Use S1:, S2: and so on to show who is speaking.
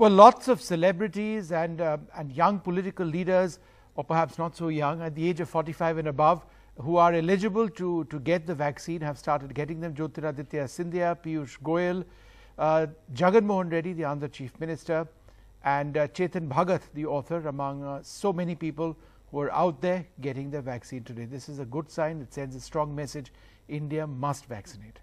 S1: Well, lots of celebrities and, uh, and young political leaders, or perhaps not so young, at the age of 45 and above, who are eligible to, to get the vaccine have started getting them. Jyotiraditya Sindhya, Piyush Goyal, uh, Jagan Mohan Reddy, the Andhra Chief Minister, and uh, Chetan Bhagat, the author, among uh, so many people who are out there getting the vaccine today. This is a good sign. It sends a strong message. India must vaccinate.